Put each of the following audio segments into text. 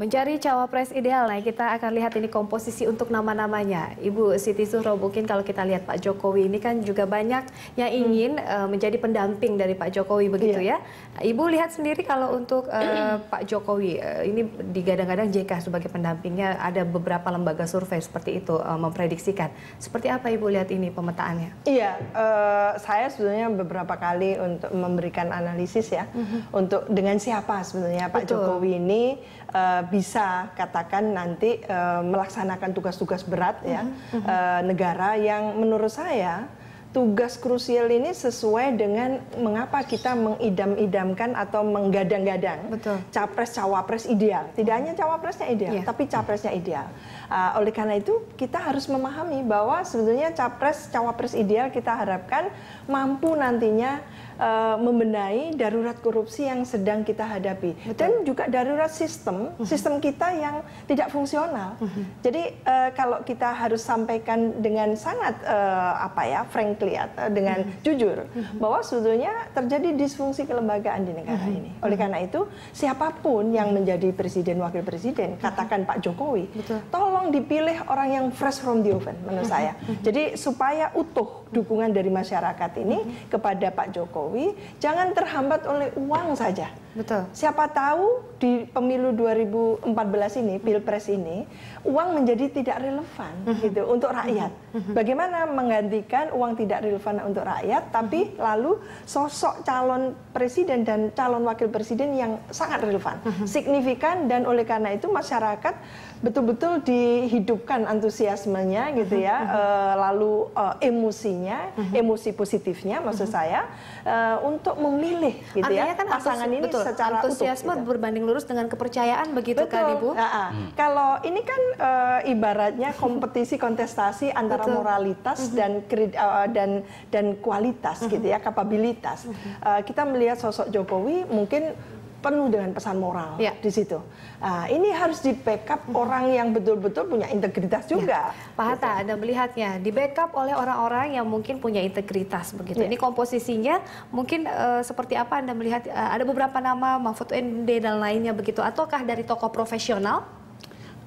Mencari cawapres ideal, nah kita akan lihat ini komposisi untuk nama-namanya. Ibu Siti Suhro, mungkin kalau kita lihat Pak Jokowi ini kan juga banyak yang hmm. ingin hmm. uh, menjadi pendamping dari Pak Jokowi begitu iya. ya. Ibu lihat sendiri kalau untuk uh, Pak Jokowi, uh, ini digadang-gadang JK sebagai pendampingnya, ada beberapa lembaga survei seperti itu uh, memprediksikan. Seperti apa Ibu lihat ini pemetaannya? Iya, uh, saya sebenarnya beberapa kali untuk memberikan analisis ya, mm -hmm. untuk dengan siapa sebenarnya Pak Betul. Jokowi ini... Uh, bisa katakan nanti eh, melaksanakan tugas tugas berat ya mm-hmm. eh, negara yang menurut saya tugas krusial ini sesuai dengan mengapa kita mengidam-idamkan atau menggadang-gadang capres cawapres ideal. Tidak hanya cawapresnya ideal, yeah. tapi capresnya ideal. Uh, oleh karena itu kita harus memahami bahwa sebetulnya capres cawapres ideal kita harapkan mampu nantinya uh, membenahi darurat korupsi yang sedang kita hadapi Betul. dan juga darurat sistem uh sistem kita yang tidak fungsional. Uh Jadi uh, kalau kita harus sampaikan dengan sangat uh, apa ya frank kelihatan dengan mm-hmm. jujur bahwa sebetulnya terjadi disfungsi kelembagaan di negara mm-hmm. ini. Oleh mm-hmm. karena itu, siapapun yang menjadi presiden wakil presiden, katakan Pak Jokowi, tolong dipilih orang yang fresh from the oven menurut saya. Jadi supaya utuh dukungan dari masyarakat ini kepada Pak Jokowi, jangan terhambat oleh uang saja. Betul. Siapa tahu di pemilu 2014 ini, pilpres ini, uang menjadi tidak relevan mhm. gitu untuk rakyat. Mhm. Mhm. Bagaimana menggantikan uang tidak relevan untuk rakyat, tapi lalu sosok calon presiden dan calon wakil presiden yang sangat relevan, signifikan dan oleh karena itu masyarakat betul-betul dihidupkan antusiasmenya gitu ya, e, lalu e, emosinya, emosi positifnya maksud saya e, untuk memilih gitu ya, Artinya ya kan pasangan ini betul betul. secara antusiasme gitu. berbanding lurus dengan kepercayaan begitu betul. kan ibu. Uh ah, ah. Hmm. Kalau ini kan uh, ibaratnya kompetisi kontestasi antara betul. moralitas mm -hmm. dan uh, dan dan kualitas mm -hmm. gitu mhm. ya kapabilitas. Mm -hmm. uh, kita melihat sosok Jokowi mungkin penuh dengan pesan moral ya. di situ. Nah, ini harus di backup hmm. orang yang betul-betul punya integritas ya. juga. Ya. Pak Hatta, gitu. Anda melihatnya di backup oleh orang-orang yang mungkin punya integritas begitu. Ya. Ini komposisinya mungkin uh, seperti apa Anda melihat? Uh, ada beberapa nama Mahfud MD dan lainnya begitu, ataukah dari tokoh profesional?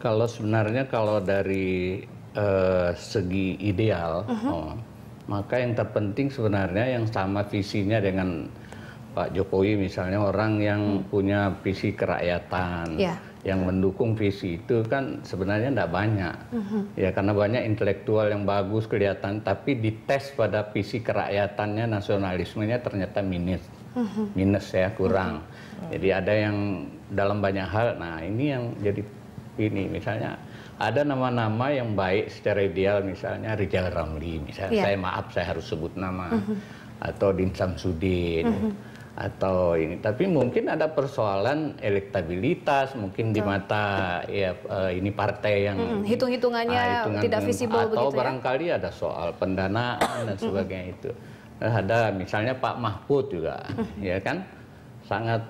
Kalau sebenarnya kalau dari uh, segi ideal, uh mhm. -huh. oh, maka yang terpenting sebenarnya yang sama visinya dengan Pak Jokowi misalnya orang yang hmm. punya visi kerakyatan. Yeah yang mendukung visi itu kan sebenarnya tidak banyak mm-hmm. ya karena banyak intelektual yang bagus kelihatan tapi dites pada visi kerakyatannya nasionalismenya ternyata minus uh minus ya kurang hmm jadi ada yang dalam banyak hal nah ini yang jadi ini misalnya ada nama-nama yang baik secara ideal misalnya Rijal Ramli misalnya yeah. saya maaf saya harus sebut nama uh-huh. atau Din Samsudin uh-huh atau ini tapi mungkin ada persoalan elektabilitas mungkin di mata ya eh, ini partai yang hmm, hitung-hitungannya ah, hitungan, tidak visible atau begitu ya? barangkali ya? ada soal pendanaan dan sebagainya itu eh, ada misalnya Pak Mahfud juga ya kan sangat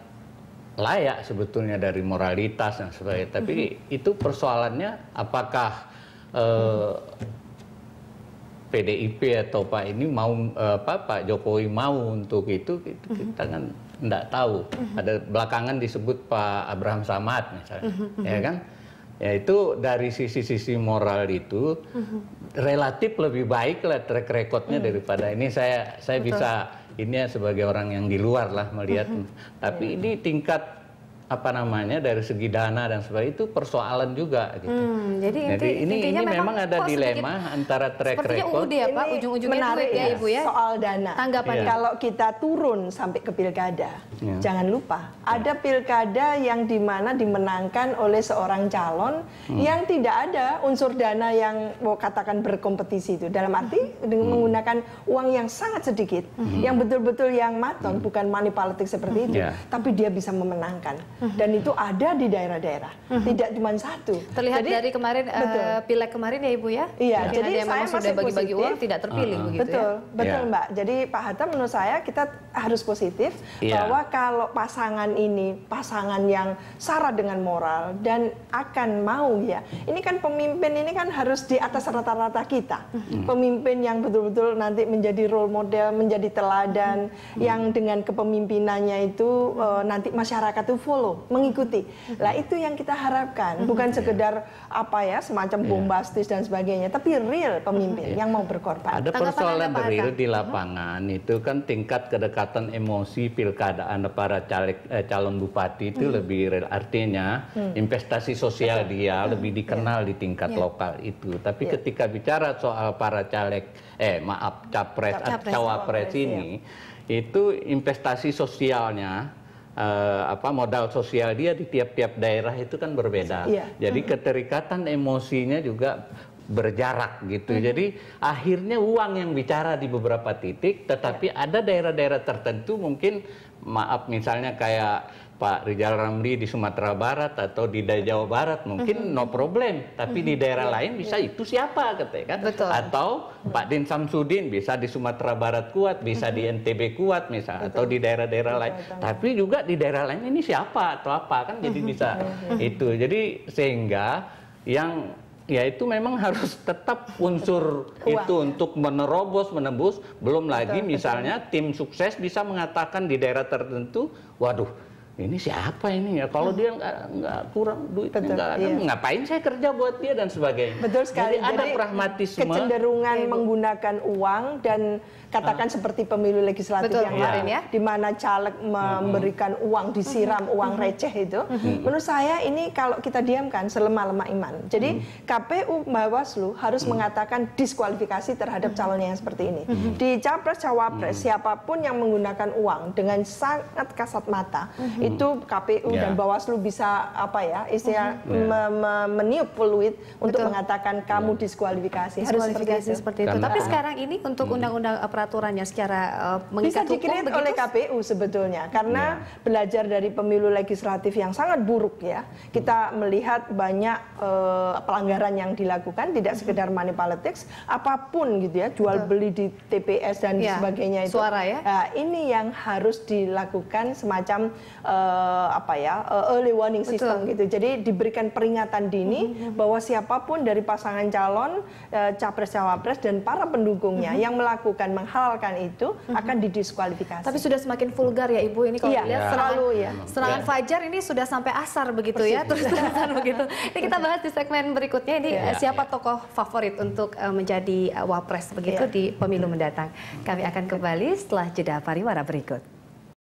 layak sebetulnya dari moralitas dan sebagainya tapi itu persoalannya apakah eh, PDIP atau Pak ini mau eh, apa Pak Jokowi mau untuk itu, mm kita kan tidak tahu. Mhm. Ada belakangan disebut Pak Abraham Samad misalnya, mhm, mhm. ya kan? ya itu dari sisi-sisi moral itu mm-hmm. relatif lebih baik lah track recordnya mm. daripada ini saya saya Betul. bisa ini ya sebagai orang yang di luar lah melihat mm-hmm. tapi yeah. ini tingkat apa namanya dari segi dana dan sebagainya itu persoalan juga gitu. Hmm, jadi, jadi ini ini memang, ada dilema sedikit, antara track record. ya Pak, ujung menarik ya, ya Ibu ya. Soal dana. Tanggapan ya. Iya. kalau kita turun sampai ke pilkada, ya. jangan lupa ya. ada pilkada yang dimana dimenangkan oleh seorang calon hmm. yang tidak ada unsur dana yang mau katakan berkompetisi itu. Dalam arti hmm. dengan hmm. menggunakan uang yang sangat sedikit, hmm. yang betul-betul yang maton hmm. bukan money politik seperti itu, ya. tapi dia bisa memenangkan. Mm-hmm. dan itu ada di daerah-daerah, mm-hmm. tidak cuma satu. Terlihat jadi, dari kemarin eh, Uh, pilek kemarin ya ibu ya. Iya, ya. jadi yang saya memang sudah bagi-bagi uang tidak terpilih uh mm-hmm. -huh. begitu. Betul, ya? betul yeah. mbak. Jadi Pak Hatta menurut saya kita harus positif yeah. bahwa kalau pasangan ini pasangan yang syarat dengan moral dan akan mau ya, ini kan pemimpin ini kan harus di atas rata-rata kita, -hmm. pemimpin yang betul-betul nanti menjadi role model, menjadi teladan, -hmm. yang dengan kepemimpinannya itu uh, nanti masyarakat itu follow follow, mengikuti. Lah itu yang kita harapkan, hmm, bukan iya. sekedar apa ya semacam iya. bombastis dan sebagainya, tapi real pemimpin iya. yang mau berkorban. Ada persoalan real di lapangan itu kan tingkat kedekatan emosi pilkada para caleg, eh, calon bupati itu hmm. lebih real. Artinya hmm. investasi sosial dia lebih dikenal di tingkat lokal itu. Tapi ketika bicara soal para caleg, eh maaf capres, capres cawapres ini. Itu investasi sosialnya uh, apa modal sosial dia di tiap-tiap daerah itu kan berbeda. Iya. Jadi -hmm. keterikatan emosinya juga berjarak gitu. Mm -hmm. Jadi akhirnya uang yang bicara di beberapa titik, tetapi yeah. ada daerah-daerah tertentu mungkin maaf misalnya kayak Pak Rizal Ramli di Sumatera Barat atau di Jawa Barat mungkin mm -hmm. no problem tapi mm -hmm. di mm-hmm. daerah lain bisa yeah. itu siapa katanya kan Betul. atau Pak Din Samsudin bisa di Sumatera Barat kuat bisa mm -hmm. di mm-hmm. NTB kuat misal Betul. atau di daerah-daerah lain Betul. tapi juga di daerah lain ini siapa atau apa kan jadi mm-hmm. bisa itu jadi sehingga yang ya itu memang harus tetap unsur itu untuk menerobos menembus belum betul, lagi misalnya betul. tim sukses bisa mengatakan di daerah tertentu waduh ini siapa ini ya? Kalau ah. dia nggak kurang duit nggak iya. ngapain saya kerja buat dia dan sebagainya. Betul sekali. Jadi, ada Jadi, pragmatisme. Kecenderungan iya, menggunakan uang dan katakan uh. seperti pemilu legislatif Betul. yang kemarin iya. ya. di mana caleg memberikan hmm. uang disiram hmm. uang receh itu. Hmm. Menurut saya ini kalau kita diamkan selemah-lemah iman. Jadi hmm. KPU Bawaslu harus hmm. mengatakan diskualifikasi terhadap calonnya yang seperti ini. Hmm. Di capres cawapres hmm. siapapun yang menggunakan uang dengan sangat kasat mata hmm Hmm. itu KPU yeah. dan ya. Bawaslu bisa apa ya istilah yeah. Hmm. me ya. me meniup peluit untuk mengatakan kamu yeah. diskualifikasi. harus seperti itu. Seperti itu. Tapi sekarang ini untuk hmm. undang-undang eh, peraturannya secara uh, mengikat bisa hukum begitu? oleh KPU sebetulnya karena yeah. belajar dari pemilu legislatif yang sangat buruk ya. Kita melihat banyak uh, pelanggaran yang dilakukan tidak sekedar money politics, apapun gitu ya, jual Betul. beli di TPS dan yeah. sebagainya itu. Suara ya. Uh, ini yang harus dilakukan semacam uh, uh, apa ya uh, early warning Betul. system gitu. Jadi diberikan peringatan dini mm-hmm. mm-hmm. bahwa siapapun dari pasangan calon uh, capres-cawapres dan para pendukungnya mm-hmm. yang melakukan menghalalkan itu mm-hmm. akan didiskualifikasi. Tapi sudah semakin vulgar ya Ibu ini kalau iya, dilihat ya. selalu ya. Serangan ya. Fajar ini sudah sampai asar begitu ya, Persis. ya, terus-terusan begitu. Ini kita bahas di segmen berikutnya ini ya, siapa tokoh favorit untuk uh, menjadi uh, wapres begitu ya. di pemilu mendatang. Kami akan kembali setelah jeda pariwara berikut.